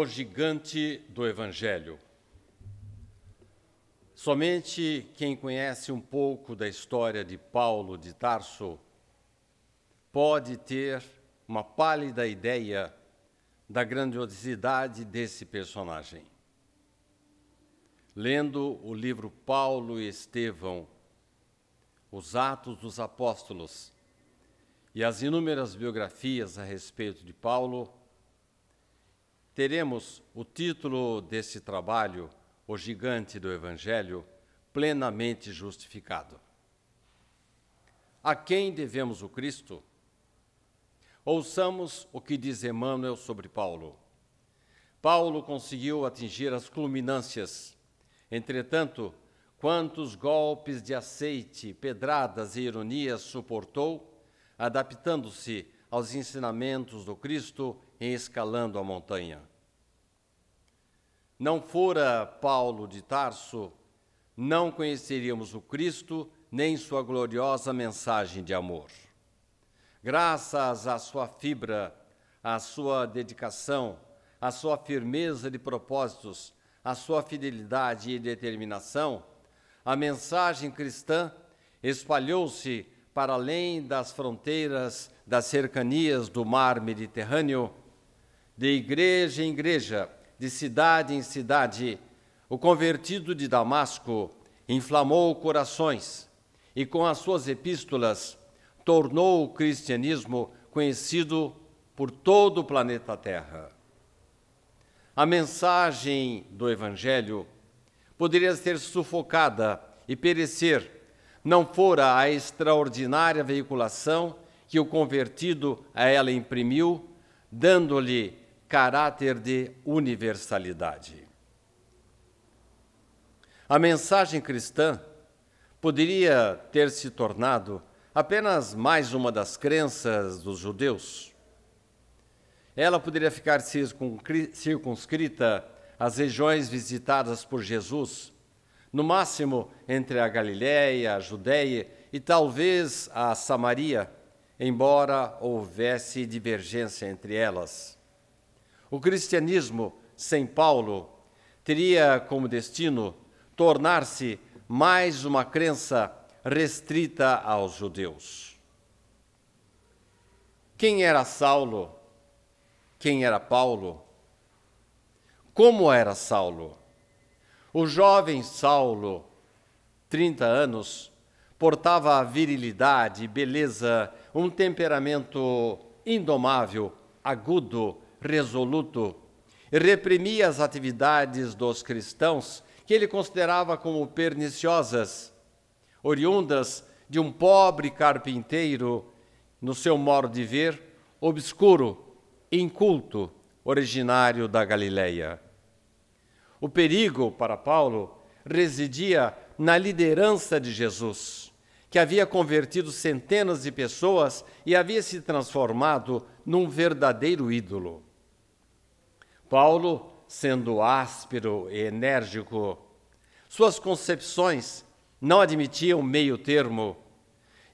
O gigante do Evangelho. Somente quem conhece um pouco da história de Paulo de Tarso pode ter uma pálida ideia da grandiosidade desse personagem. Lendo o livro Paulo e Estevão, Os Atos dos Apóstolos e as inúmeras biografias a respeito de Paulo, teremos o título desse trabalho, O Gigante do Evangelho, plenamente justificado. A quem devemos o Cristo? Ouçamos o que diz Emmanuel sobre Paulo. Paulo conseguiu atingir as culminâncias. Entretanto, quantos golpes de aceite, pedradas e ironias suportou, adaptando-se aos ensinamentos do Cristo em escalando a montanha. Não fora Paulo de Tarso, não conheceríamos o Cristo nem sua gloriosa mensagem de amor. Graças à sua fibra, à sua dedicação, à sua firmeza de propósitos, à sua fidelidade e determinação, a mensagem cristã espalhou-se para além das fronteiras das cercanias do mar Mediterrâneo, de igreja em igreja, de cidade em cidade, o convertido de Damasco inflamou corações e, com as suas epístolas, tornou o cristianismo conhecido por todo o planeta Terra. A mensagem do Evangelho poderia ser sufocada e perecer, não fora a extraordinária veiculação que o convertido a ela imprimiu, dando-lhe caráter de universalidade. A mensagem cristã poderia ter se tornado apenas mais uma das crenças dos judeus. Ela poderia ficar circunscrita às regiões visitadas por Jesus, no máximo entre a Galiléia, a Judéia e talvez a Samaria, embora houvesse divergência entre elas. O cristianismo sem Paulo teria como destino tornar-se mais uma crença restrita aos judeus. Quem era Saulo? Quem era Paulo? Como era Saulo? O jovem Saulo, 30 anos, portava a virilidade e beleza um temperamento indomável, agudo, resoluto. Reprimia as atividades dos cristãos que ele considerava como perniciosas, oriundas de um pobre carpinteiro, no seu modo de ver, obscuro, inculto, originário da Galileia. O perigo para Paulo residia na liderança de Jesus que havia convertido centenas de pessoas e havia se transformado num verdadeiro ídolo. Paulo, sendo áspero e enérgico, suas concepções não admitiam meio-termo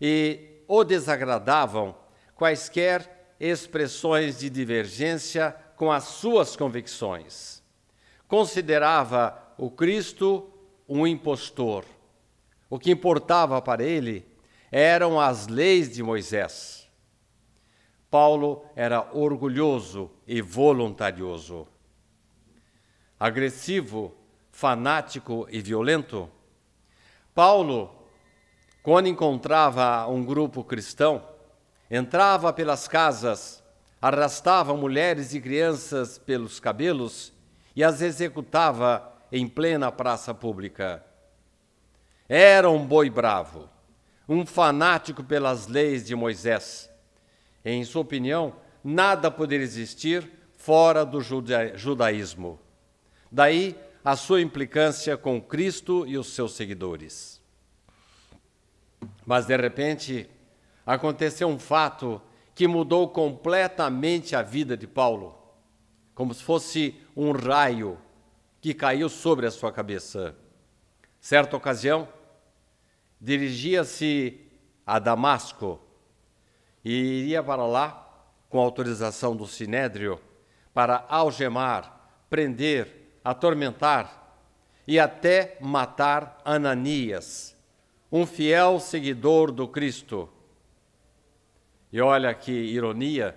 e o desagradavam quaisquer expressões de divergência com as suas convicções. Considerava o Cristo um impostor o que importava para ele eram as leis de Moisés. Paulo era orgulhoso e voluntarioso. Agressivo, fanático e violento, Paulo, quando encontrava um grupo cristão, entrava pelas casas, arrastava mulheres e crianças pelos cabelos e as executava em plena praça pública. Era um boi bravo, um fanático pelas leis de Moisés. Em sua opinião, nada poderia existir fora do judaísmo. Daí a sua implicância com Cristo e os seus seguidores. Mas de repente aconteceu um fato que mudou completamente a vida de Paulo, como se fosse um raio que caiu sobre a sua cabeça. Certa ocasião, dirigia-se a Damasco e iria para lá com autorização do Sinédrio para algemar, prender, atormentar e até matar Ananias, um fiel seguidor do Cristo. E olha que ironia,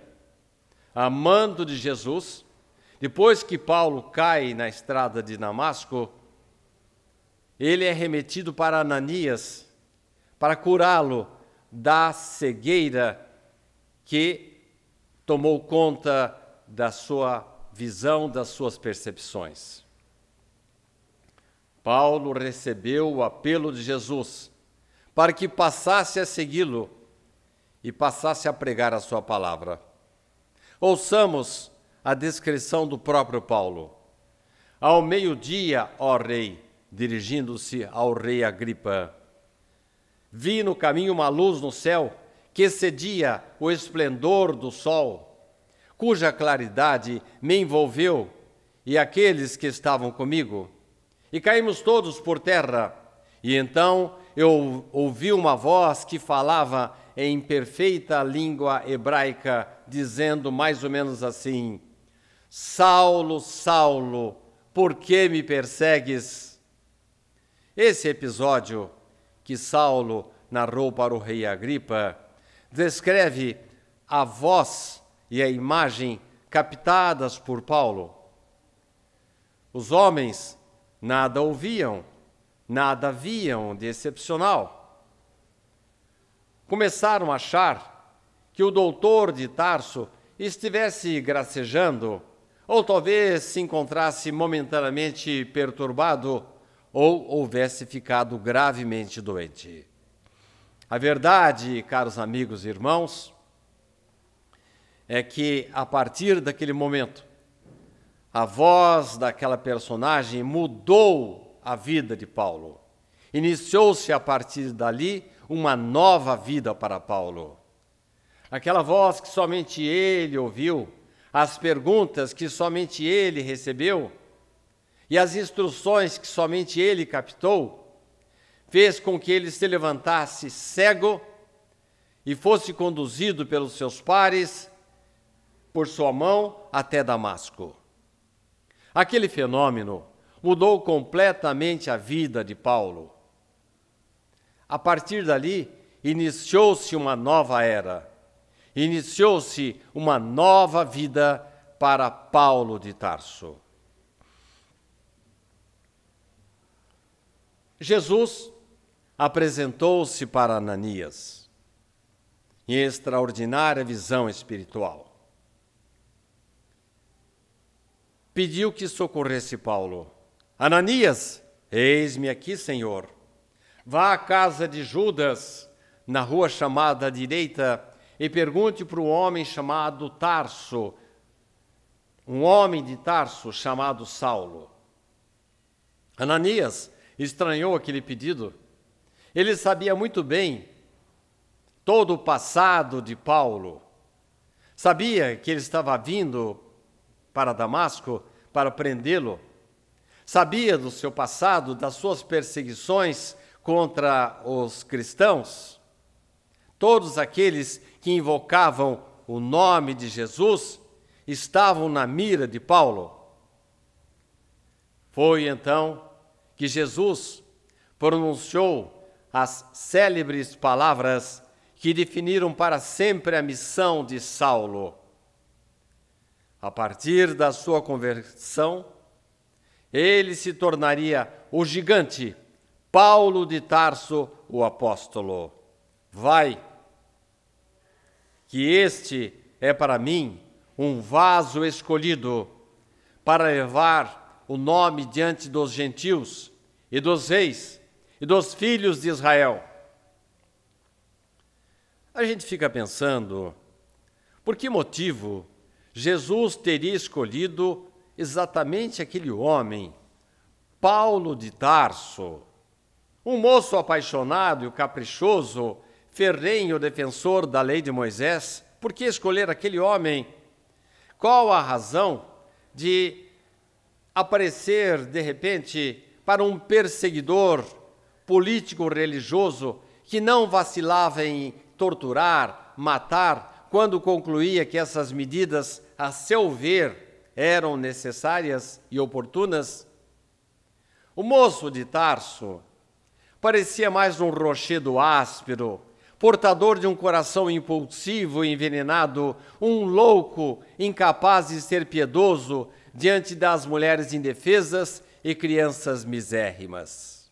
amando de Jesus, depois que Paulo cai na estrada de Damasco, ele é remetido para Ananias para curá-lo da cegueira que tomou conta da sua visão, das suas percepções. Paulo recebeu o apelo de Jesus para que passasse a segui-lo e passasse a pregar a sua palavra. Ouçamos a descrição do próprio Paulo. Ao meio-dia, ó Rei, dirigindo-se ao rei Agripa. Vi no caminho uma luz no céu que excedia o esplendor do sol, cuja claridade me envolveu e aqueles que estavam comigo. E caímos todos por terra. E então eu ouvi uma voz que falava em perfeita língua hebraica, dizendo mais ou menos assim: Saulo, Saulo, por que me persegues? Esse episódio que Saulo narrou para o rei Agripa descreve a voz e a imagem captadas por Paulo. Os homens nada ouviam, nada viam de excepcional. Começaram a achar que o doutor de Tarso estivesse gracejando, ou talvez se encontrasse momentaneamente perturbado ou houvesse ficado gravemente doente. A verdade, caros amigos e irmãos, é que a partir daquele momento, a voz daquela personagem mudou a vida de Paulo. Iniciou-se a partir dali uma nova vida para Paulo. Aquela voz que somente ele ouviu, as perguntas que somente ele recebeu, e as instruções que somente ele captou, fez com que ele se levantasse cego e fosse conduzido pelos seus pares por sua mão até Damasco. Aquele fenômeno mudou completamente a vida de Paulo. A partir dali, iniciou-se uma nova era, iniciou-se uma nova vida para Paulo de Tarso. Jesus apresentou-se para Ananias em extraordinária visão espiritual. Pediu que socorresse Paulo. Ananias, eis-me aqui, Senhor. Vá à casa de Judas, na rua chamada à direita, e pergunte para o homem chamado Tarso, um homem de Tarso chamado Saulo. Ananias, estranhou aquele pedido. Ele sabia muito bem todo o passado de Paulo. Sabia que ele estava vindo para Damasco para prendê-lo. Sabia do seu passado, das suas perseguições contra os cristãos. Todos aqueles que invocavam o nome de Jesus estavam na mira de Paulo. Foi então que Jesus pronunciou as célebres palavras que definiram para sempre a missão de Saulo. A partir da sua conversão, ele se tornaria o gigante Paulo de Tarso, o apóstolo. Vai, que este é para mim um vaso escolhido para levar o nome diante dos gentios e dos reis e dos filhos de Israel. A gente fica pensando, por que motivo Jesus teria escolhido exatamente aquele homem, Paulo de Tarso, um moço apaixonado e caprichoso, ferrenho defensor da lei de Moisés? Por que escolher aquele homem? Qual a razão de aparecer de repente para um perseguidor político religioso que não vacilava em torturar, matar, quando concluía que essas medidas, a seu ver, eram necessárias e oportunas? O moço de Tarso parecia mais um rochedo áspero, portador de um coração impulsivo e envenenado, um louco incapaz de ser piedoso, diante das mulheres indefesas e crianças misérrimas.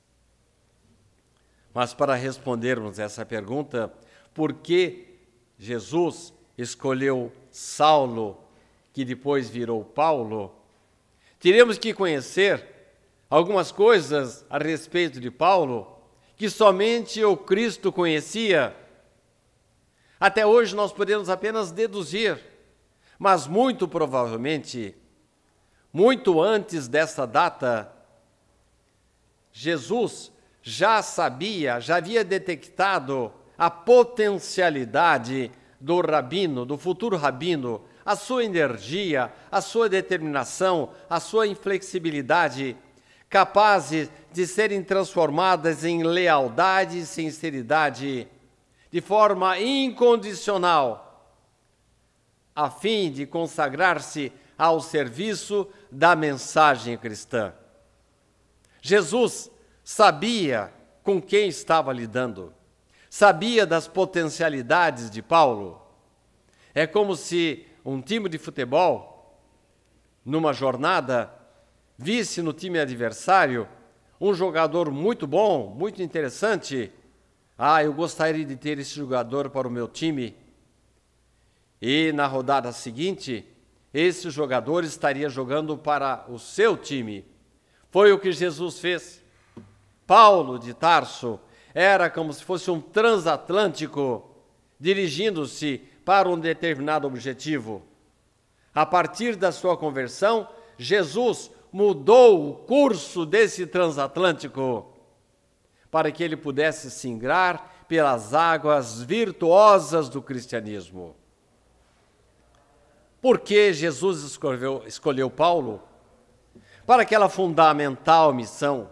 Mas para respondermos essa pergunta, por que Jesus escolheu Saulo, que depois virou Paulo, teremos que conhecer algumas coisas a respeito de Paulo que somente o Cristo conhecia. Até hoje nós podemos apenas deduzir, mas muito provavelmente muito antes dessa data, Jesus já sabia, já havia detectado a potencialidade do rabino, do futuro rabino, a sua energia, a sua determinação, a sua inflexibilidade, capazes de serem transformadas em lealdade e sinceridade de forma incondicional, a fim de consagrar-se ao serviço da mensagem cristã. Jesus sabia com quem estava lidando, sabia das potencialidades de Paulo. É como se um time de futebol, numa jornada, visse no time adversário um jogador muito bom, muito interessante. Ah, eu gostaria de ter esse jogador para o meu time. E na rodada seguinte, esse jogador estaria jogando para o seu time. Foi o que Jesus fez. Paulo de Tarso era como se fosse um transatlântico dirigindo-se para um determinado objetivo. A partir da sua conversão, Jesus mudou o curso desse transatlântico para que ele pudesse singrar pelas águas virtuosas do cristianismo. Por que Jesus escolheu, escolheu Paulo? Para aquela fundamental missão.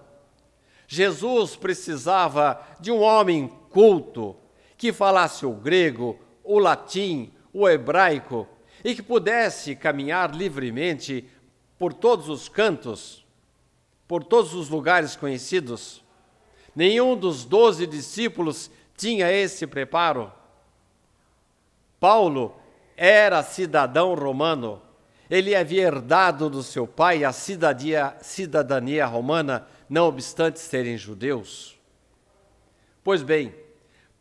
Jesus precisava de um homem culto que falasse o grego, o latim, o hebraico e que pudesse caminhar livremente por todos os cantos, por todos os lugares conhecidos. Nenhum dos doze discípulos tinha esse preparo. Paulo era cidadão romano, ele havia é herdado do seu pai a cidadia, cidadania romana, não obstante serem judeus. Pois bem,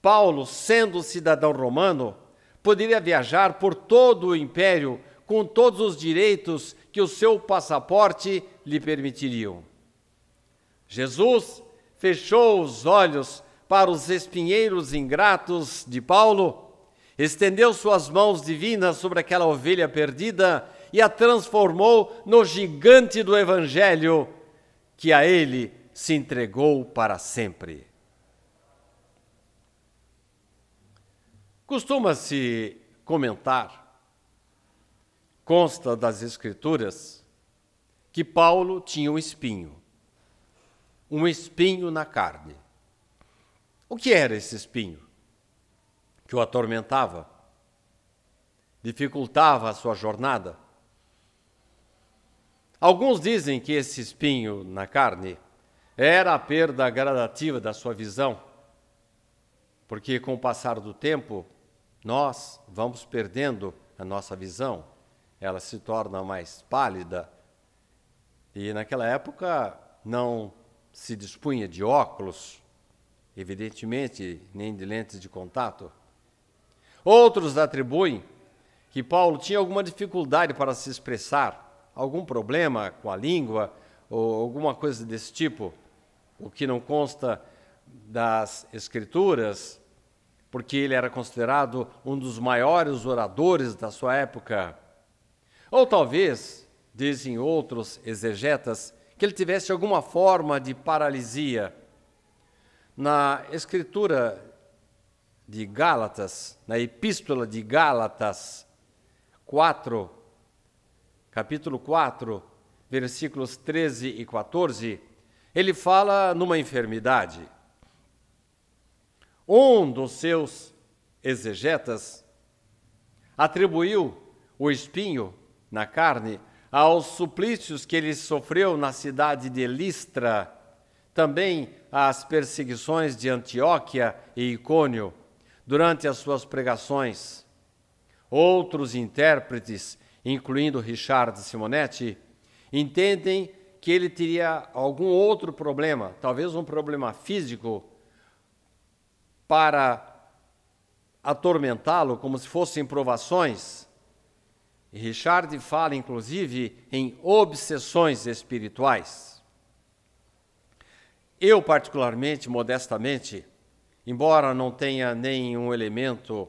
Paulo, sendo cidadão romano, poderia viajar por todo o império com todos os direitos que o seu passaporte lhe permitiriam. Jesus fechou os olhos para os espinheiros ingratos de Paulo estendeu suas mãos divinas sobre aquela ovelha perdida e a transformou no gigante do Evangelho que a ele se entregou para sempre. Costuma-se comentar, consta das Escrituras, que Paulo tinha um espinho, um espinho na carne. O que era esse espinho? que o atormentava, dificultava a sua jornada. Alguns dizem que esse espinho na carne era a perda gradativa da sua visão, porque com o passar do tempo nós vamos perdendo a nossa visão, ela se torna mais pálida. E naquela época não se dispunha de óculos, evidentemente, nem de lentes de contato. Outros atribuem que Paulo tinha alguma dificuldade para se expressar, algum problema com a língua ou alguma coisa desse tipo, o que não consta das Escrituras, porque ele era considerado um dos maiores oradores da sua época. Ou talvez, dizem outros exegetas, que ele tivesse alguma forma de paralisia. Na escritura de Gálatas, na Epístola de Gálatas 4, capítulo 4, versículos 13 e 14, ele fala numa enfermidade. Um dos seus exegetas atribuiu o espinho na carne aos suplícios que ele sofreu na cidade de Listra, também às perseguições de Antioquia e Icônio durante as suas pregações. Outros intérpretes, incluindo Richard Simonetti, entendem que ele teria algum outro problema, talvez um problema físico, para atormentá-lo, como se fossem provações. E Richard fala, inclusive, em obsessões espirituais. Eu, particularmente, modestamente, embora não tenha nenhum elemento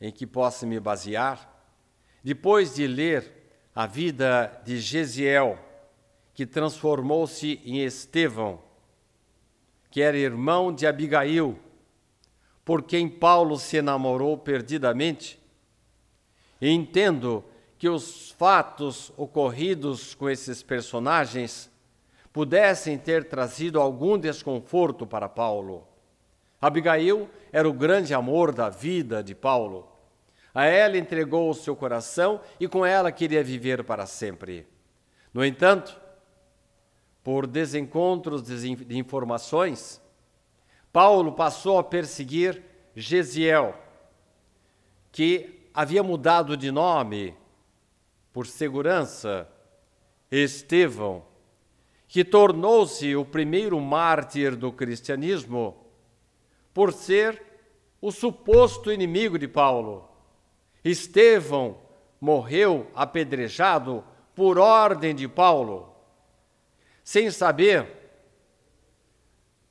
em que possa me basear, depois de ler a vida de Gesiel, que transformou-se em Estevão, que era irmão de Abigail, por quem Paulo se enamorou perdidamente, e entendo que os fatos ocorridos com esses personagens pudessem ter trazido algum desconforto para Paulo Abigail era o grande amor da vida de Paulo. A ela entregou o seu coração e com ela queria viver para sempre. No entanto, por desencontros de informações, Paulo passou a perseguir Gesiel, que havia mudado de nome por segurança, Estevão, que tornou-se o primeiro mártir do cristianismo por ser o suposto inimigo de Paulo. Estevão morreu apedrejado por ordem de Paulo. Sem saber,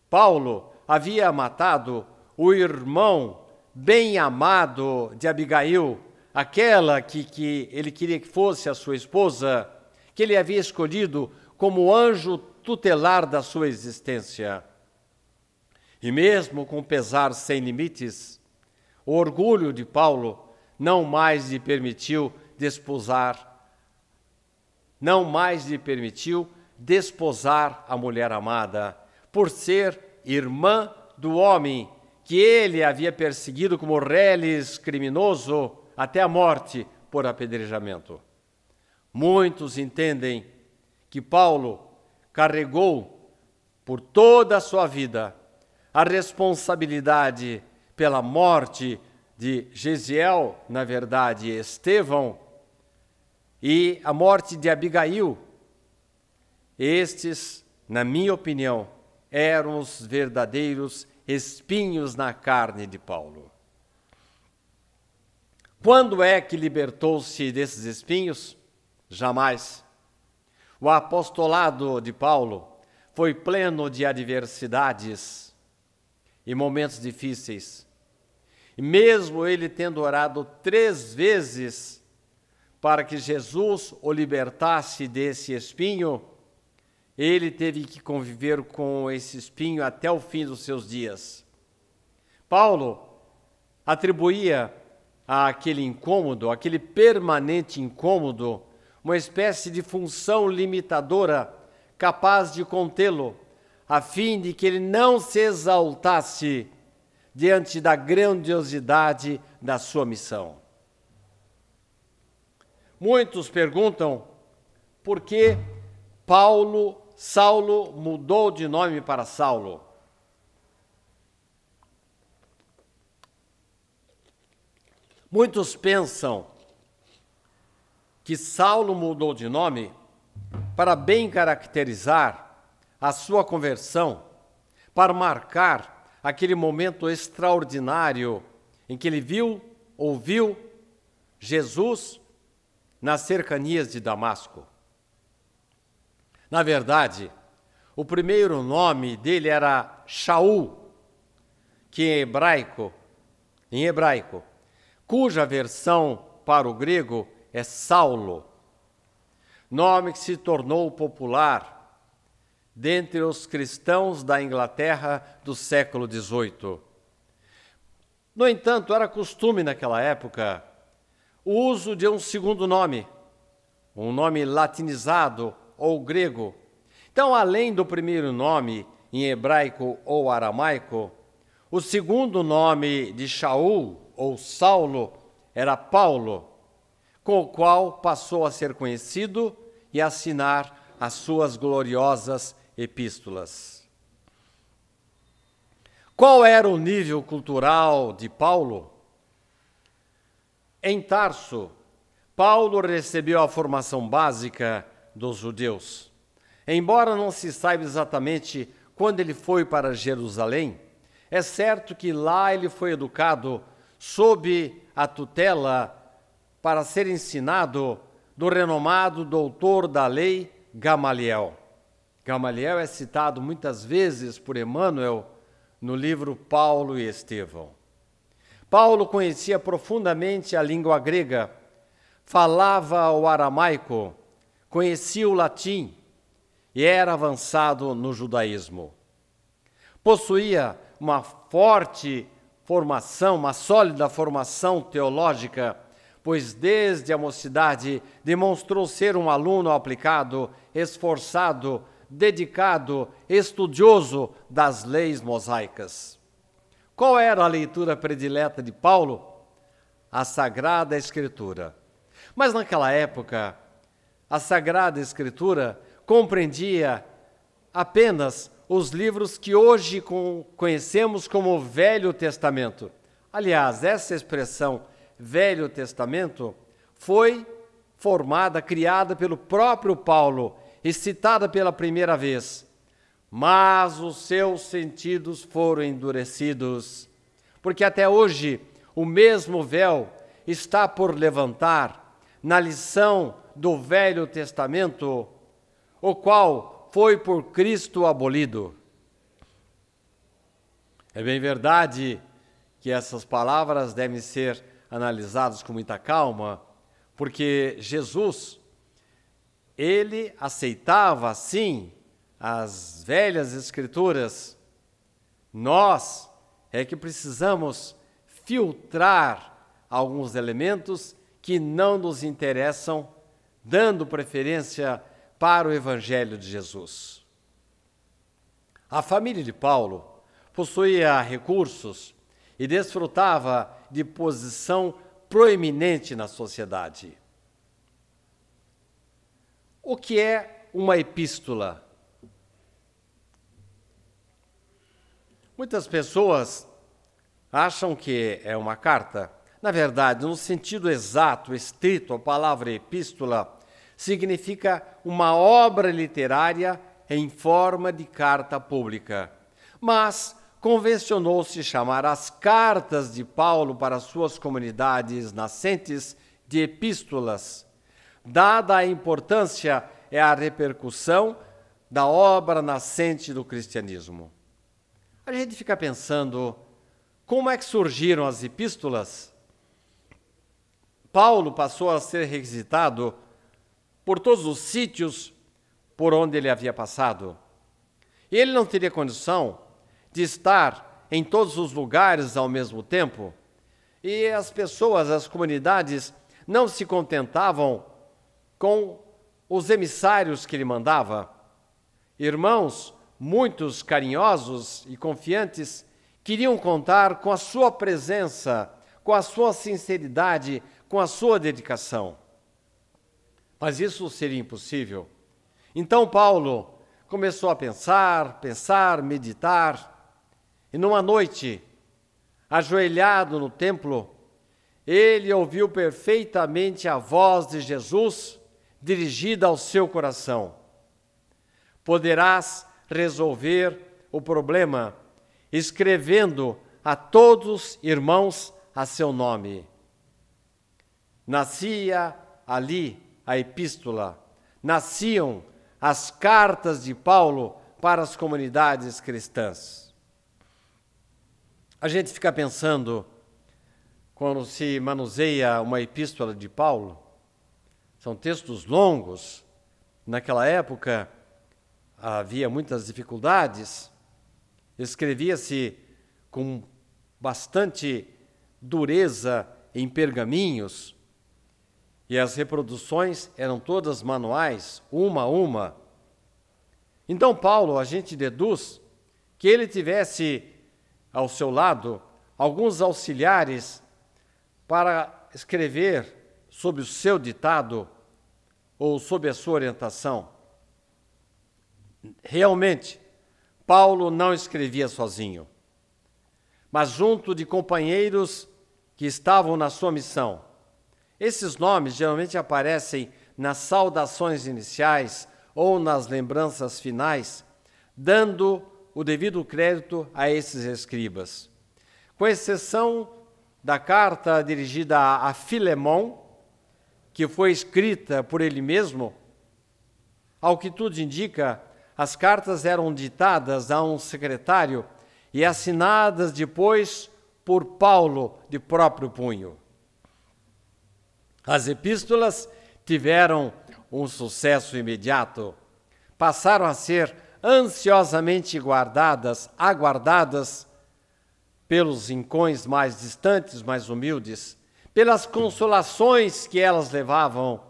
Paulo havia matado o irmão bem amado de Abigail, aquela que, que ele queria que fosse a sua esposa, que ele havia escolhido como anjo tutelar da sua existência. E mesmo com pesar sem limites, o orgulho de Paulo não mais lhe permitiu desposar, não mais lhe permitiu desposar a mulher amada, por ser irmã do homem que ele havia perseguido como reles criminoso até a morte por apedrejamento. Muitos entendem que Paulo carregou por toda a sua vida a responsabilidade pela morte de Gesiel, na verdade, Estevão, e a morte de Abigail. Estes, na minha opinião, eram os verdadeiros espinhos na carne de Paulo. Quando é que libertou-se desses espinhos? Jamais. O apostolado de Paulo foi pleno de adversidades e momentos difíceis. E mesmo ele tendo orado três vezes para que Jesus o libertasse desse espinho, ele teve que conviver com esse espinho até o fim dos seus dias. Paulo atribuía àquele incômodo, aquele permanente incômodo, uma espécie de função limitadora capaz de contê-lo a fim de que ele não se exaltasse diante da grandiosidade da sua missão. Muitos perguntam por que Paulo, Saulo mudou de nome para Saulo. Muitos pensam que Saulo mudou de nome para bem caracterizar a sua conversão para marcar aquele momento extraordinário em que ele viu, ouviu Jesus nas cercanias de Damasco. Na verdade, o primeiro nome dele era Shaul, que em hebraico, em hebraico, cuja versão para o grego é Saulo, nome que se tornou popular dentre os cristãos da Inglaterra do século XVIII. No entanto, era costume naquela época o uso de um segundo nome, um nome latinizado ou grego. Então, além do primeiro nome, em hebraico ou aramaico, o segundo nome de Shaul ou Saulo era Paulo, com o qual passou a ser conhecido e assinar as suas gloriosas epístolas. Qual era o nível cultural de Paulo? Em Tarso, Paulo recebeu a formação básica dos judeus. Embora não se saiba exatamente quando ele foi para Jerusalém, é certo que lá ele foi educado sob a tutela para ser ensinado do renomado doutor da lei Gamaliel. Gamaliel é citado muitas vezes por Emmanuel no livro Paulo e Estevão. Paulo conhecia profundamente a língua grega, falava o aramaico, conhecia o latim e era avançado no judaísmo. Possuía uma forte formação, uma sólida formação teológica, pois desde a mocidade demonstrou ser um aluno aplicado, esforçado, dedicado, estudioso das leis mosaicas. Qual era a leitura predileta de Paulo? A Sagrada Escritura. Mas naquela época, a Sagrada Escritura compreendia apenas os livros que hoje conhecemos como Velho Testamento. Aliás, essa expressão Velho Testamento foi formada, criada pelo próprio Paulo e citada pela primeira vez, mas os seus sentidos foram endurecidos, porque até hoje o mesmo véu está por levantar na lição do Velho Testamento, o qual foi por Cristo abolido. É bem verdade que essas palavras devem ser analisadas com muita calma, porque Jesus ele aceitava, assim as velhas escrituras. Nós é que precisamos filtrar alguns elementos que não nos interessam, dando preferência para o Evangelho de Jesus. A família de Paulo possuía recursos e desfrutava de posição proeminente na sociedade. O que é uma epístola? Muitas pessoas acham que é uma carta. Na verdade, no sentido exato, estrito, a palavra epístola significa uma obra literária em forma de carta pública. Mas convencionou-se chamar as cartas de Paulo para suas comunidades nascentes de epístolas dada a importância e é a repercussão da obra nascente do cristianismo. A gente fica pensando como é que surgiram as epístolas. Paulo passou a ser requisitado por todos os sítios por onde ele havia passado. Ele não teria condição de estar em todos os lugares ao mesmo tempo. E as pessoas, as comunidades, não se contentavam com os emissários que lhe mandava, irmãos muitos carinhosos e confiantes queriam contar com a sua presença, com a sua sinceridade, com a sua dedicação. Mas isso seria impossível. Então Paulo começou a pensar, pensar, meditar, e numa noite, ajoelhado no templo, ele ouviu perfeitamente a voz de Jesus dirigida ao seu coração. Poderás resolver o problema escrevendo a todos irmãos a seu nome. Nascia ali a epístola, nasciam as cartas de Paulo para as comunidades cristãs. A gente fica pensando, quando se manuseia uma epístola de Paulo, são textos longos. Naquela época havia muitas dificuldades. Escrevia-se com bastante dureza em pergaminhos e as reproduções eram todas manuais, uma a uma. Então, Paulo, a gente deduz que ele tivesse ao seu lado alguns auxiliares para escrever sob o seu ditado ou sob a sua orientação. Realmente, Paulo não escrevia sozinho, mas junto de companheiros que estavam na sua missão. Esses nomes geralmente aparecem nas saudações iniciais ou nas lembranças finais, dando o devido crédito a esses escribas. Com exceção da carta dirigida a Filemon, que foi escrita por ele mesmo, ao que tudo indica, as cartas eram ditadas a um secretário e assinadas depois por Paulo de próprio punho. As epístolas tiveram um sucesso imediato. Passaram a ser ansiosamente guardadas, aguardadas pelos rincões mais distantes, mais humildes, pelas consolações que elas levavam,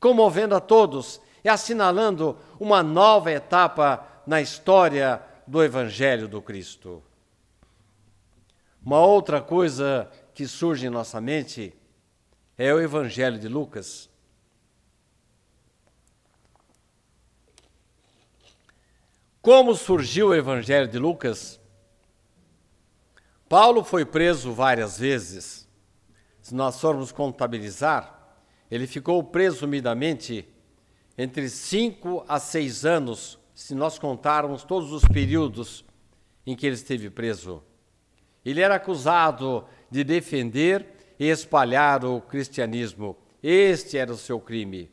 comovendo a todos e assinalando uma nova etapa na história do Evangelho do Cristo. Uma outra coisa que surge em nossa mente é o Evangelho de Lucas. Como surgiu o Evangelho de Lucas? Paulo foi preso várias vezes se nós formos contabilizar, ele ficou presumidamente entre cinco a seis anos, se nós contarmos todos os períodos em que ele esteve preso. Ele era acusado de defender e espalhar o cristianismo. Este era o seu crime.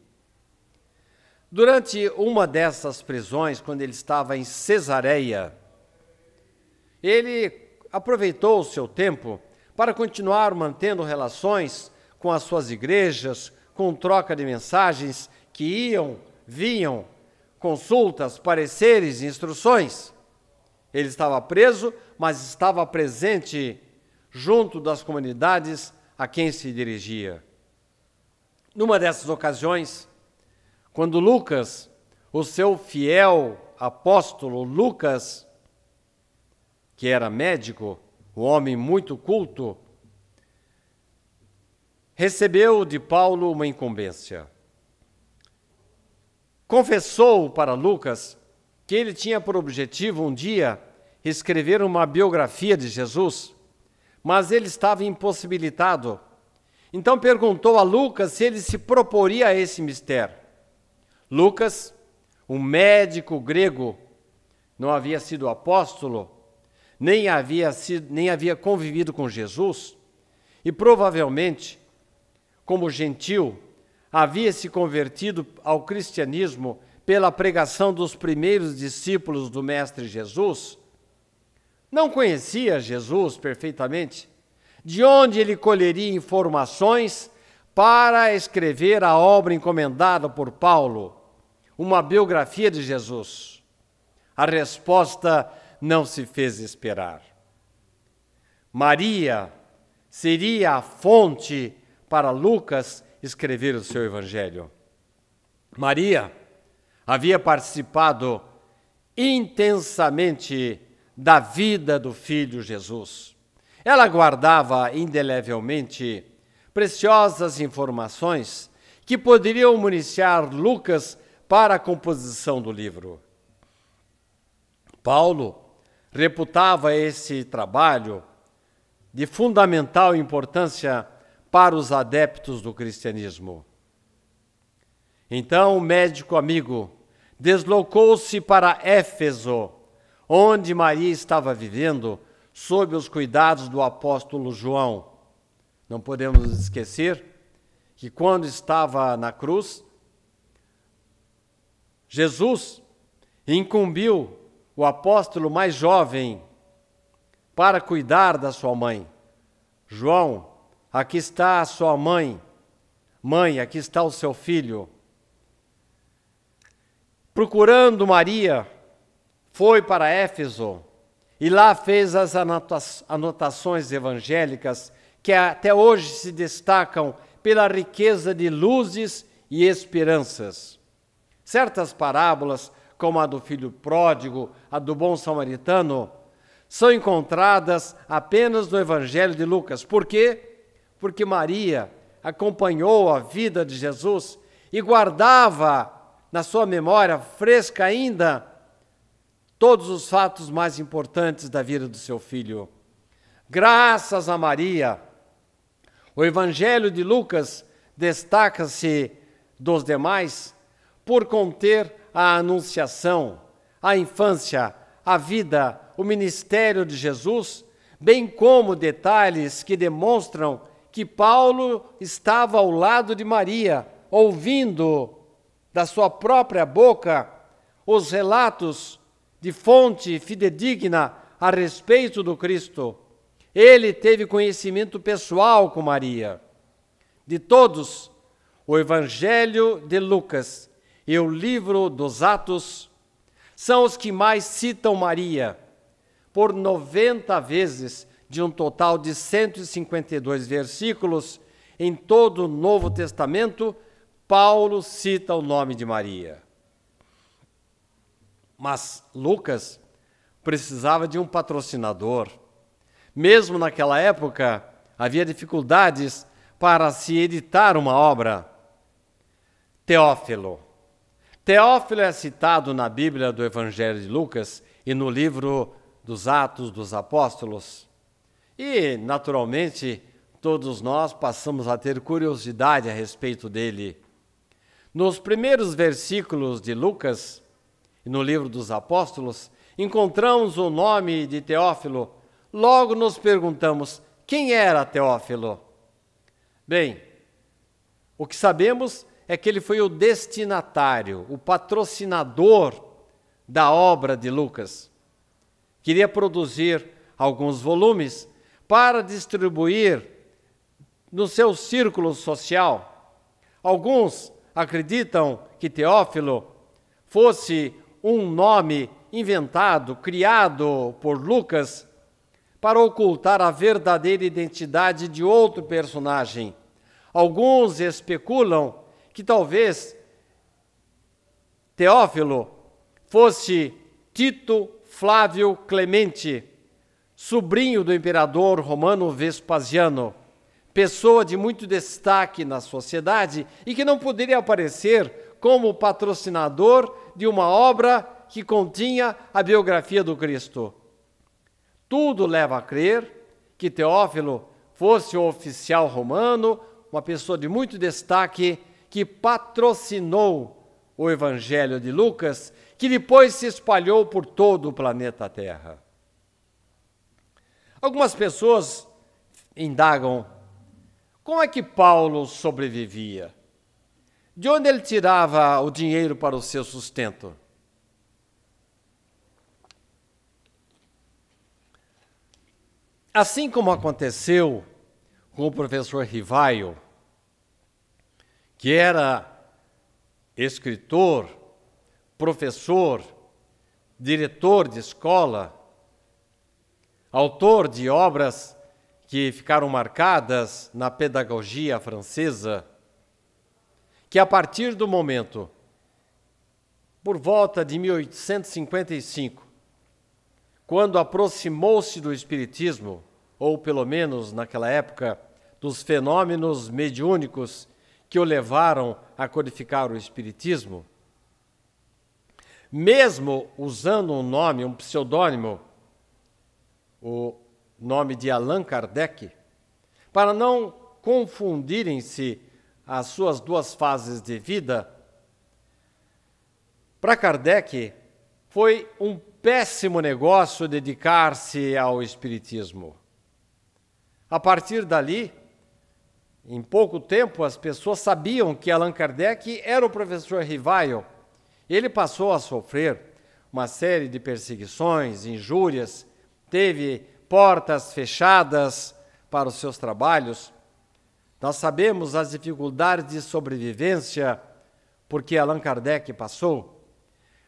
Durante uma dessas prisões, quando ele estava em Cesareia, ele aproveitou o seu tempo para continuar mantendo relações com as suas igrejas, com troca de mensagens que iam, vinham, consultas, pareceres, instruções. Ele estava preso, mas estava presente junto das comunidades a quem se dirigia. Numa dessas ocasiões, quando Lucas, o seu fiel apóstolo Lucas, que era médico, um homem muito culto, recebeu de Paulo uma incumbência. Confessou para Lucas que ele tinha por objetivo um dia escrever uma biografia de Jesus, mas ele estava impossibilitado. Então perguntou a Lucas se ele se proporia a esse mistério. Lucas, um médico grego, não havia sido apóstolo, nem havia, sido, nem havia convivido com Jesus e provavelmente, como gentil, havia se convertido ao cristianismo pela pregação dos primeiros discípulos do Mestre Jesus, não conhecia Jesus perfeitamente, de onde ele colheria informações para escrever a obra encomendada por Paulo, uma biografia de Jesus. A resposta não se fez esperar. Maria seria a fonte para Lucas escrever o seu evangelho. Maria havia participado intensamente da vida do filho Jesus. Ela guardava indelevelmente preciosas informações que poderiam municiar Lucas para a composição do livro. Paulo reputava esse trabalho de fundamental importância para os adeptos do cristianismo. Então o médico amigo deslocou-se para Éfeso, onde Maria estava vivendo sob os cuidados do apóstolo João. Não podemos esquecer que quando estava na cruz, Jesus incumbiu o apóstolo mais jovem para cuidar da sua mãe. João, aqui está a sua mãe. Mãe, aqui está o seu filho. Procurando Maria, foi para Éfeso e lá fez as anotações evangélicas que até hoje se destacam pela riqueza de luzes e esperanças. Certas parábolas como a do filho pródigo, a do bom samaritano, são encontradas apenas no Evangelho de Lucas. Por quê? Porque Maria acompanhou a vida de Jesus e guardava na sua memória fresca ainda todos os fatos mais importantes da vida do seu filho. Graças a Maria, o Evangelho de Lucas destaca-se dos demais por conter a anunciação, a infância, a vida, o ministério de Jesus, bem como detalhes que demonstram que Paulo estava ao lado de Maria, ouvindo da sua própria boca os relatos de fonte fidedigna a respeito do Cristo. Ele teve conhecimento pessoal com Maria. De todos, o Evangelho de Lucas e o livro dos Atos são os que mais citam Maria, por 90 vezes, de um total de 152 versículos em todo o Novo Testamento, Paulo cita o nome de Maria. Mas Lucas precisava de um patrocinador. Mesmo naquela época, havia dificuldades para se editar uma obra. Teófilo Teófilo é citado na Bíblia do Evangelho de Lucas e no livro dos Atos dos Apóstolos. E, naturalmente, todos nós passamos a ter curiosidade a respeito dele. Nos primeiros versículos de Lucas, e no livro dos Apóstolos, encontramos o nome de Teófilo. Logo nos perguntamos: quem era Teófilo? Bem, o que sabemos é que ele foi o destinatário, o patrocinador da obra de Lucas. Queria produzir alguns volumes para distribuir no seu círculo social. Alguns acreditam que Teófilo fosse um nome inventado, criado por Lucas para ocultar a verdadeira identidade de outro personagem. Alguns especulam que talvez Teófilo fosse Tito Flávio Clemente, sobrinho do imperador romano Vespasiano, pessoa de muito destaque na sociedade e que não poderia aparecer como patrocinador de uma obra que continha a biografia do Cristo. Tudo leva a crer que Teófilo fosse um oficial romano, uma pessoa de muito destaque que patrocinou o Evangelho de Lucas, que depois se espalhou por todo o planeta Terra. Algumas pessoas indagam como é que Paulo sobrevivia? De onde ele tirava o dinheiro para o seu sustento? Assim como aconteceu com o professor Rivaio, que era escritor, professor, diretor de escola, autor de obras que ficaram marcadas na pedagogia francesa, que a partir do momento, por volta de 1855, quando aproximou-se do Espiritismo, ou pelo menos naquela época, dos fenômenos mediúnicos que o levaram a codificar o Espiritismo, mesmo usando um nome, um pseudônimo, o nome de Allan Kardec, para não confundirem-se as suas duas fases de vida, para Kardec foi um péssimo negócio dedicar-se ao Espiritismo. A partir dali, em pouco tempo, as pessoas sabiam que Allan Kardec era o professor Rivail. Ele passou a sofrer uma série de perseguições, injúrias, teve portas fechadas para os seus trabalhos. Nós sabemos as dificuldades de sobrevivência porque Allan Kardec passou.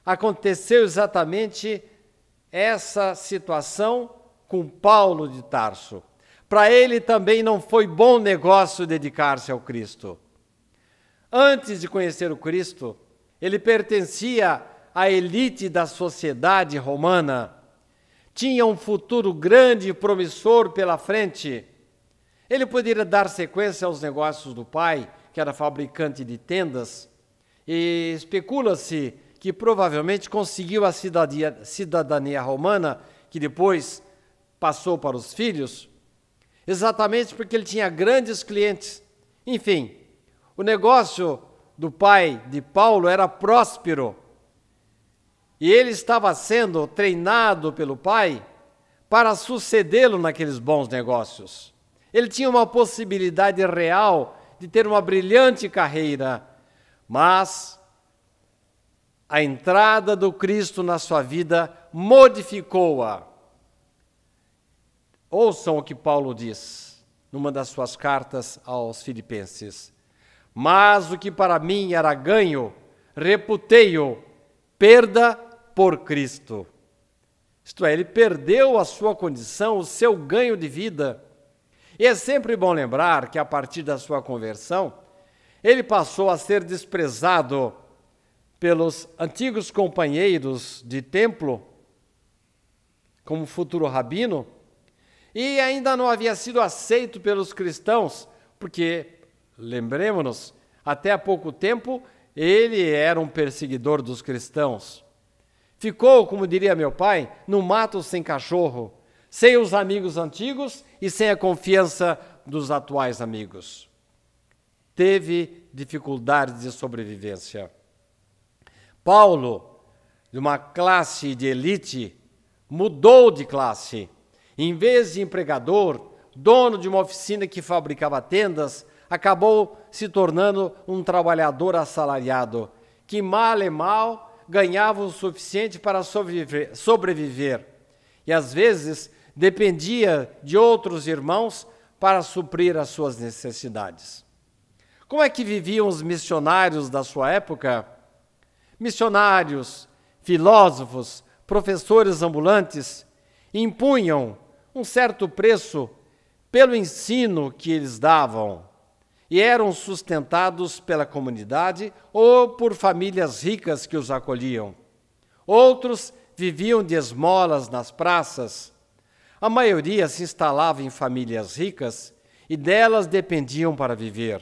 Aconteceu exatamente essa situação com Paulo de Tarso para ele também não foi bom negócio dedicar-se ao Cristo. Antes de conhecer o Cristo, ele pertencia à elite da sociedade romana. Tinha um futuro grande e promissor pela frente. Ele poderia dar sequência aos negócios do pai, que era fabricante de tendas, e especula-se que provavelmente conseguiu a cidadania, cidadania romana, que depois passou para os filhos exatamente porque ele tinha grandes clientes. Enfim, o negócio do pai de Paulo era próspero. E ele estava sendo treinado pelo pai para sucedê-lo naqueles bons negócios. Ele tinha uma possibilidade real de ter uma brilhante carreira, mas a entrada do Cristo na sua vida modificou-a. Ouçam o que Paulo diz numa das suas cartas aos Filipenses. Mas o que para mim era ganho, reputei-o perda por Cristo. Isto é, ele perdeu a sua condição, o seu ganho de vida. E é sempre bom lembrar que a partir da sua conversão, ele passou a ser desprezado pelos antigos companheiros de templo, como futuro rabino, e ainda não havia sido aceito pelos cristãos, porque, lembremos-nos, até há pouco tempo ele era um perseguidor dos cristãos. Ficou, como diria meu pai, no mato sem cachorro, sem os amigos antigos e sem a confiança dos atuais amigos. Teve dificuldades de sobrevivência. Paulo, de uma classe de elite, mudou de classe em vez de empregador, dono de uma oficina que fabricava tendas, acabou se tornando um trabalhador assalariado, que mal e mal ganhava o suficiente para sobreviver, sobreviver e às vezes dependia de outros irmãos para suprir as suas necessidades. Como é que viviam os missionários da sua época? Missionários, filósofos, professores ambulantes, impunham um certo preço pelo ensino que eles davam e eram sustentados pela comunidade ou por famílias ricas que os acolhiam. Outros viviam de esmolas nas praças. A maioria se instalava em famílias ricas e delas dependiam para viver.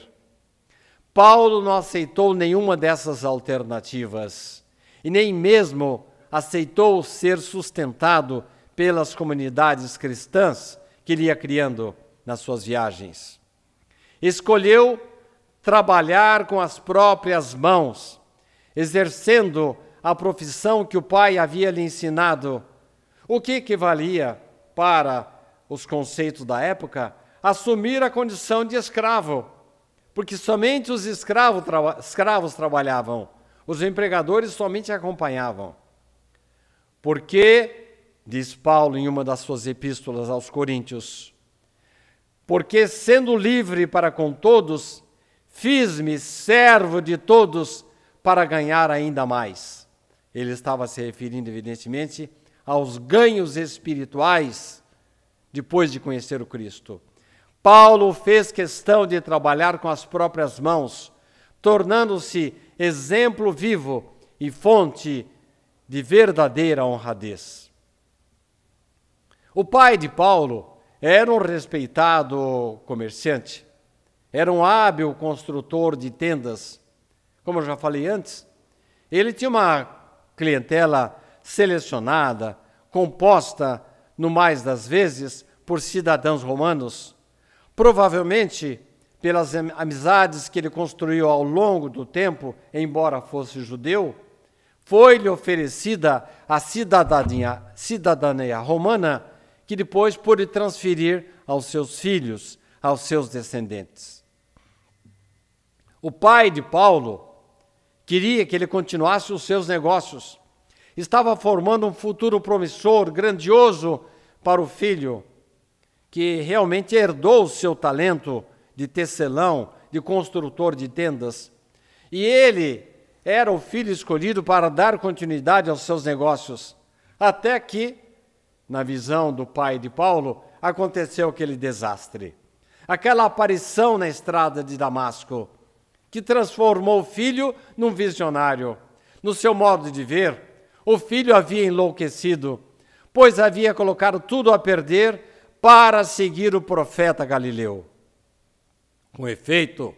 Paulo não aceitou nenhuma dessas alternativas e nem mesmo aceitou ser sustentado pelas comunidades cristãs que ele ia criando nas suas viagens. Escolheu trabalhar com as próprias mãos, exercendo a profissão que o pai havia lhe ensinado, o que equivalia para os conceitos da época assumir a condição de escravo, porque somente os escravos, tra escravos trabalhavam, os empregadores somente acompanhavam. Porque diz Paulo em uma das suas epístolas aos Coríntios. Porque, sendo livre para com todos, fiz-me servo de todos para ganhar ainda mais. Ele estava se referindo, evidentemente, aos ganhos espirituais depois de conhecer o Cristo. Paulo fez questão de trabalhar com as próprias mãos, tornando-se exemplo vivo e fonte de verdadeira honradez. O pai de Paulo era um respeitado comerciante, era um hábil construtor de tendas. Como eu já falei antes, ele tinha uma clientela selecionada, composta, no mais das vezes, por cidadãos romanos, provavelmente pelas amizades que ele construiu ao longo do tempo, embora fosse judeu, foi-lhe oferecida a cidadania, cidadania romana que depois pôde transferir aos seus filhos, aos seus descendentes. O pai de Paulo queria que ele continuasse os seus negócios. Estava formando um futuro promissor, grandioso para o filho, que realmente herdou o seu talento de tecelão, de construtor de tendas. E ele era o filho escolhido para dar continuidade aos seus negócios, até que na visão do pai de Paulo, aconteceu aquele desastre. Aquela aparição na estrada de Damasco, que transformou o filho num visionário. No seu modo de ver, o filho havia enlouquecido, pois havia colocado tudo a perder para seguir o profeta Galileu. Com efeito,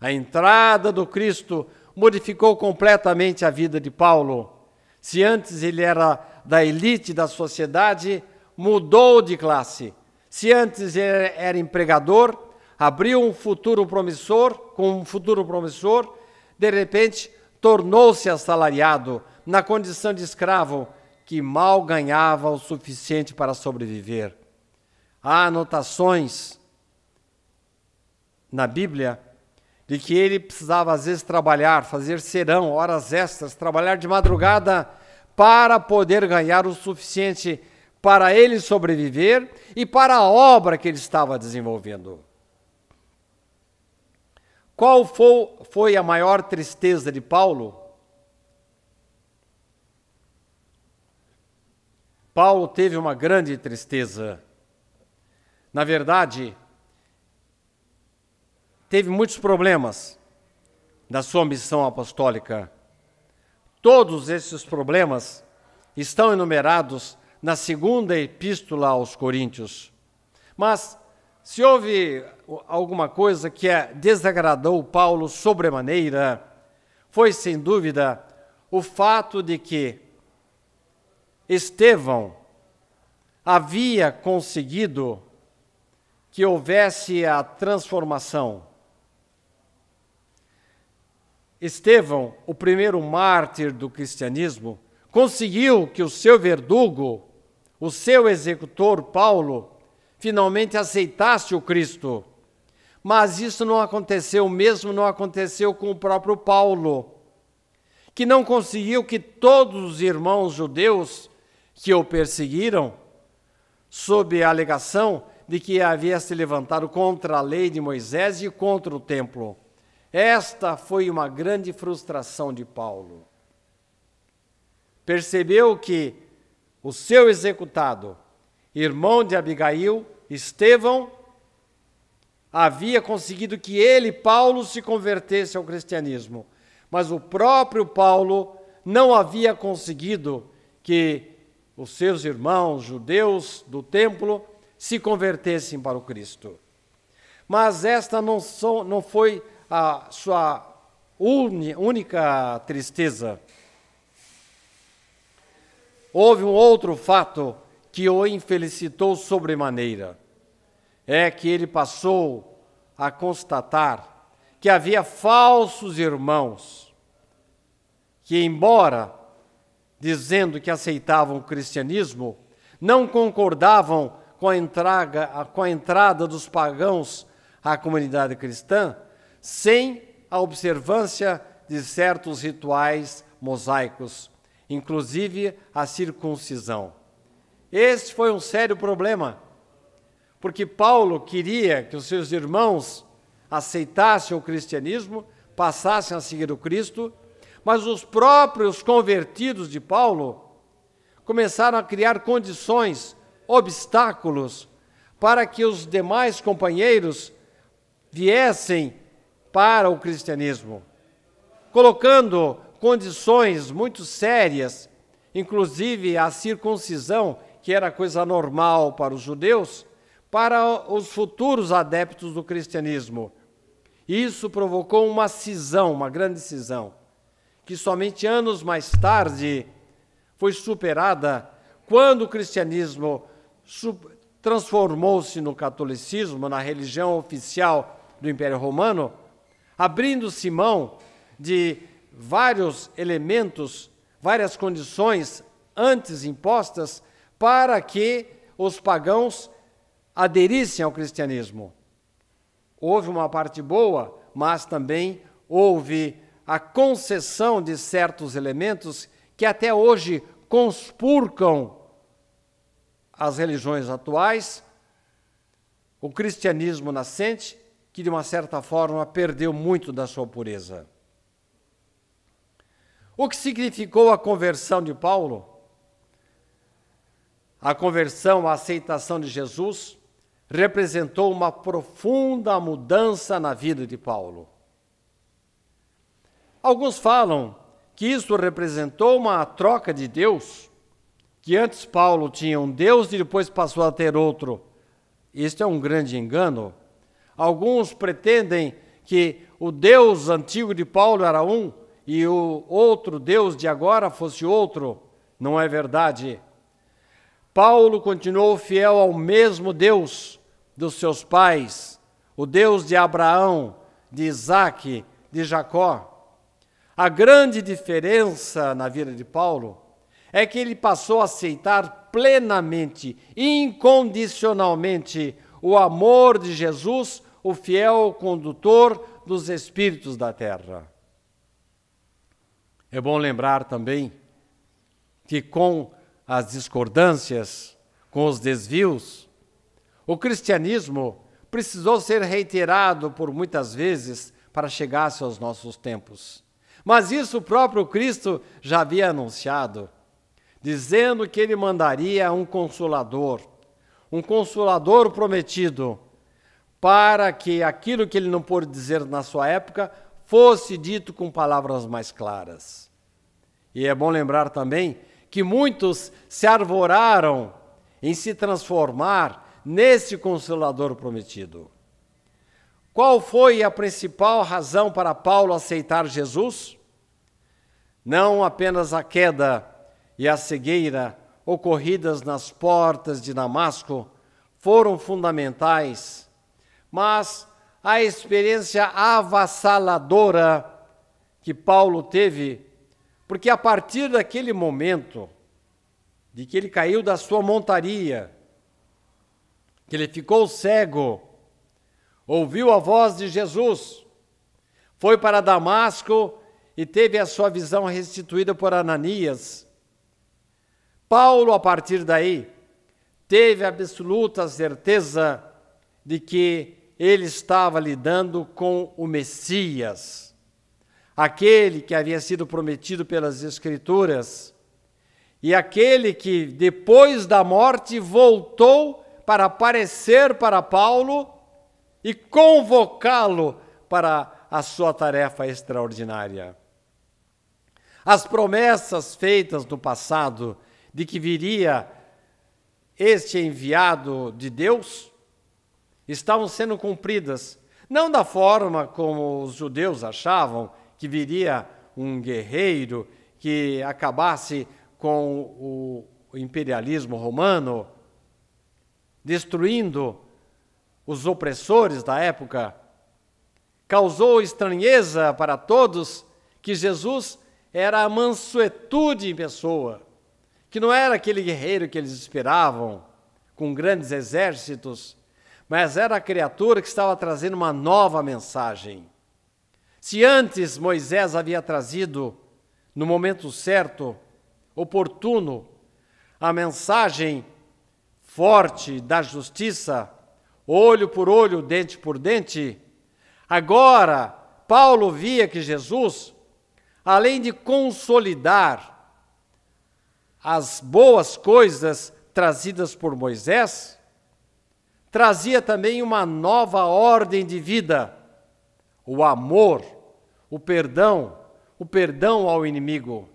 a entrada do Cristo modificou completamente a vida de Paulo. Se antes ele era da elite da sociedade mudou de classe. Se antes era empregador, abriu um futuro promissor, com um futuro promissor, de repente tornou-se assalariado na condição de escravo que mal ganhava o suficiente para sobreviver. Há anotações na Bíblia de que ele precisava às vezes trabalhar, fazer serão, horas extras, trabalhar de madrugada para poder ganhar o suficiente para ele sobreviver e para a obra que ele estava desenvolvendo. Qual foi a maior tristeza de Paulo? Paulo teve uma grande tristeza. Na verdade, teve muitos problemas na sua missão apostólica. Todos esses problemas estão enumerados na segunda epístola aos Coríntios. Mas se houve alguma coisa que é, desagradou Paulo sobremaneira, foi sem dúvida o fato de que Estevão havia conseguido que houvesse a transformação Estevão, o primeiro mártir do cristianismo, conseguiu que o seu verdugo, o seu executor Paulo, finalmente aceitasse o Cristo. Mas isso não aconteceu, mesmo não aconteceu com o próprio Paulo, que não conseguiu que todos os irmãos judeus que o perseguiram, sob a alegação de que havia se levantado contra a lei de Moisés e contra o templo. Esta foi uma grande frustração de Paulo. Percebeu que o seu executado, irmão de Abigail, Estevão, havia conseguido que ele, Paulo, se convertesse ao cristianismo. Mas o próprio Paulo não havia conseguido que os seus irmãos judeus do templo se convertessem para o Cristo. Mas esta não, so, não foi a sua única tristeza. Houve um outro fato que o infelicitou sobremaneira. É que ele passou a constatar que havia falsos irmãos que, embora dizendo que aceitavam o cristianismo, não concordavam com a com a entrada dos pagãos à comunidade cristã sem a observância de certos rituais mosaicos, inclusive a circuncisão. Esse foi um sério problema, porque Paulo queria que os seus irmãos aceitassem o cristianismo, passassem a seguir o Cristo, mas os próprios convertidos de Paulo começaram a criar condições, obstáculos, para que os demais companheiros viessem para o cristianismo, colocando condições muito sérias, inclusive a circuncisão, que era coisa normal para os judeus, para os futuros adeptos do cristianismo. Isso provocou uma cisão, uma grande cisão, que somente anos mais tarde foi superada quando o cristianismo transformou-se no catolicismo, na religião oficial do Império Romano, abrindo-se mão de vários elementos, várias condições antes impostas para que os pagãos aderissem ao cristianismo. Houve uma parte boa, mas também houve a concessão de certos elementos que até hoje conspurcam as religiões atuais, o cristianismo nascente que, de uma certa forma, perdeu muito da sua pureza. O que significou a conversão de Paulo? A conversão, a aceitação de Jesus, representou uma profunda mudança na vida de Paulo. Alguns falam que isso representou uma troca de Deus, que antes Paulo tinha um Deus e depois passou a ter outro. Isto é um grande engano, Alguns pretendem que o Deus antigo de Paulo era um e o outro Deus de agora fosse outro. Não é verdade. Paulo continuou fiel ao mesmo Deus dos seus pais, o Deus de Abraão, de Isaac, de Jacó. A grande diferença na vida de Paulo é que ele passou a aceitar plenamente, incondicionalmente, o amor de Jesus o fiel condutor dos espíritos da terra. É bom lembrar também que, com as discordâncias, com os desvios, o cristianismo precisou ser reiterado por muitas vezes para chegar-se aos nossos tempos. Mas isso o próprio Cristo já havia anunciado, dizendo que ele mandaria um consolador, um consolador prometido para que aquilo que ele não pôde dizer na sua época fosse dito com palavras mais claras. E é bom lembrar também que muitos se arvoraram em se transformar nesse consolador prometido. Qual foi a principal razão para Paulo aceitar Jesus? Não apenas a queda e a cegueira ocorridas nas portas de Damasco foram fundamentais mas a experiência avassaladora que Paulo teve, porque a partir daquele momento de que ele caiu da sua montaria, que ele ficou cego, ouviu a voz de Jesus, foi para Damasco e teve a sua visão restituída por Ananias. Paulo, a partir daí, teve absoluta certeza de que ele estava lidando com o Messias, aquele que havia sido prometido pelas Escrituras e aquele que, depois da morte, voltou para aparecer para Paulo e convocá-lo para a sua tarefa extraordinária. As promessas feitas no passado de que viria este enviado de Deus estavam sendo cumpridas, não da forma como os judeus achavam que viria um guerreiro que acabasse com o imperialismo romano, destruindo os opressores da época. Causou estranheza para todos que Jesus era a mansuetude em pessoa, que não era aquele guerreiro que eles esperavam, com grandes exércitos, mas era a criatura que estava trazendo uma nova mensagem. Se antes Moisés havia trazido, no momento certo, oportuno, a mensagem forte da justiça, olho por olho, dente por dente, agora Paulo via que Jesus, além de consolidar as boas coisas trazidas por Moisés, trazia também uma nova ordem de vida: o amor, o perdão, o perdão ao inimigo.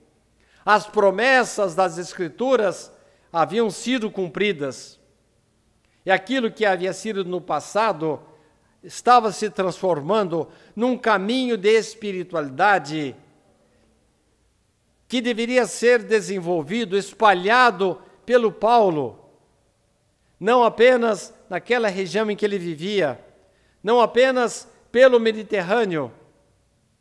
As promessas das Escrituras haviam sido cumpridas. E aquilo que havia sido no passado estava se transformando num caminho de espiritualidade que deveria ser desenvolvido, espalhado pelo Paulo, não apenas naquela região em que ele vivia, não apenas pelo Mediterrâneo,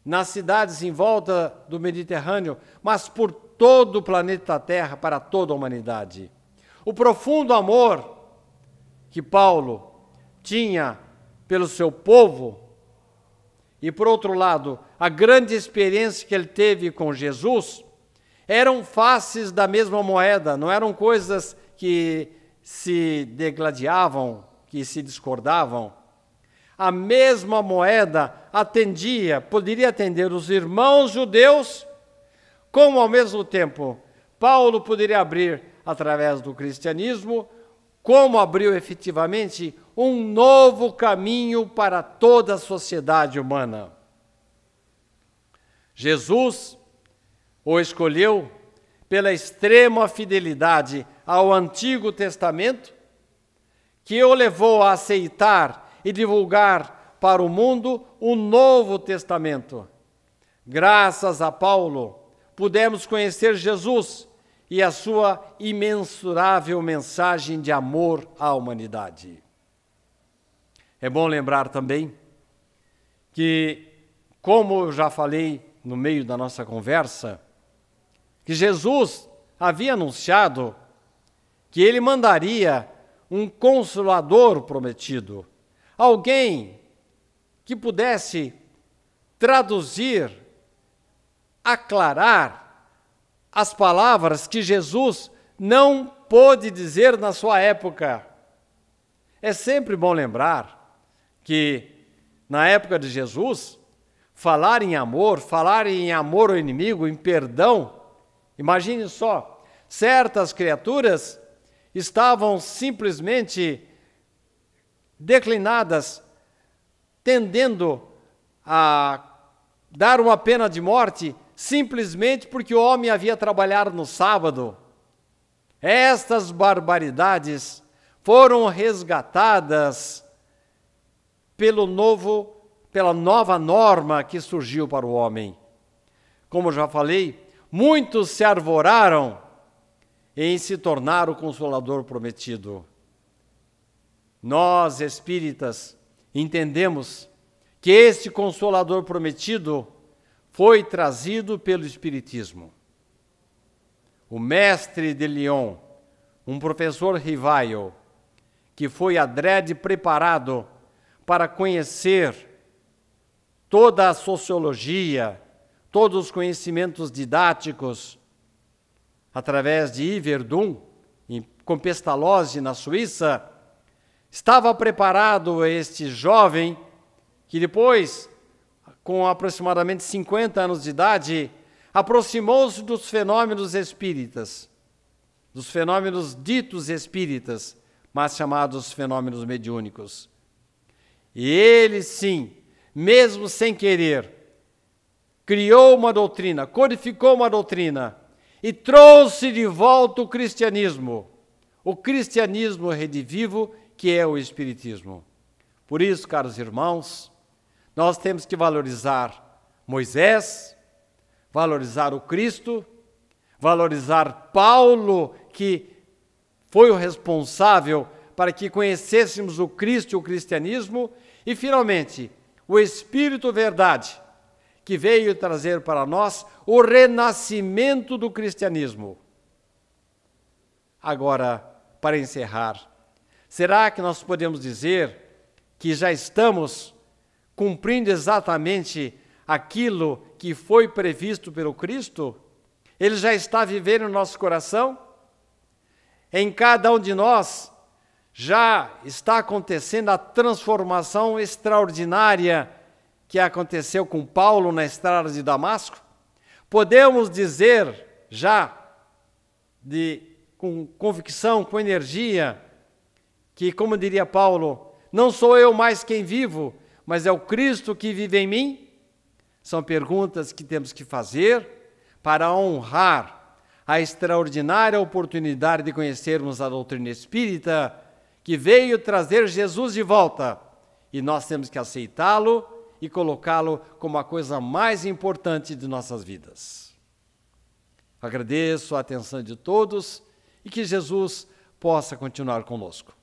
nas cidades em volta do Mediterrâneo, mas por todo o planeta Terra, para toda a humanidade. O profundo amor que Paulo tinha pelo seu povo, e por outro lado, a grande experiência que ele teve com Jesus, eram faces da mesma moeda, não eram coisas que se degladiavam, que se discordavam. A mesma moeda atendia, poderia atender os irmãos judeus, como ao mesmo tempo Paulo poderia abrir através do cristianismo, como abriu efetivamente um novo caminho para toda a sociedade humana. Jesus o escolheu pela extrema fidelidade ao Antigo Testamento, que o levou a aceitar e divulgar para o mundo o Novo Testamento. Graças a Paulo, pudemos conhecer Jesus e a sua imensurável mensagem de amor à humanidade. É bom lembrar também que, como eu já falei no meio da nossa conversa, que Jesus havia anunciado que ele mandaria um consolador prometido, alguém que pudesse traduzir, aclarar as palavras que Jesus não pôde dizer na sua época. É sempre bom lembrar que, na época de Jesus, falar em amor, falar em amor ao inimigo, em perdão, Imagine só, certas criaturas estavam simplesmente declinadas, tendendo a dar uma pena de morte simplesmente porque o homem havia trabalhado no sábado. Estas barbaridades foram resgatadas pelo novo, pela nova norma que surgiu para o homem. Como já falei, muitos se arvoraram em se tornar o consolador prometido. Nós, espíritas, entendemos que este consolador prometido foi trazido pelo Espiritismo. O mestre de Lyon, um professor rivaio, que foi adrede preparado para conhecer toda a sociologia todos os conhecimentos didáticos através de Iverdun, com Pestalozzi, na Suíça, estava preparado este jovem que depois, com aproximadamente 50 anos de idade, aproximou-se dos fenômenos espíritas, dos fenômenos ditos espíritas, mas chamados fenômenos mediúnicos. E ele sim, mesmo sem querer, criou uma doutrina, codificou uma doutrina e trouxe de volta o cristianismo, o cristianismo redivivo que é o Espiritismo. Por isso, caros irmãos, nós temos que valorizar Moisés, valorizar o Cristo, valorizar Paulo, que foi o responsável para que conhecêssemos o Cristo e o cristianismo, e finalmente, o Espírito Verdade, que veio trazer para nós o renascimento do cristianismo. Agora, para encerrar, será que nós podemos dizer que já estamos cumprindo exatamente aquilo que foi previsto pelo Cristo? Ele já está vivendo no nosso coração? Em cada um de nós já está acontecendo a transformação extraordinária que aconteceu com Paulo na estrada de Damasco, podemos dizer já de com convicção, com energia, que como diria Paulo, não sou eu mais quem vivo, mas é o Cristo que vive em mim? São perguntas que temos que fazer para honrar a extraordinária oportunidade de conhecermos a doutrina espírita que veio trazer Jesus de volta e nós temos que aceitá-lo e colocá-lo como a coisa mais importante de nossas vidas. Agradeço a atenção de todos e que Jesus possa continuar conosco.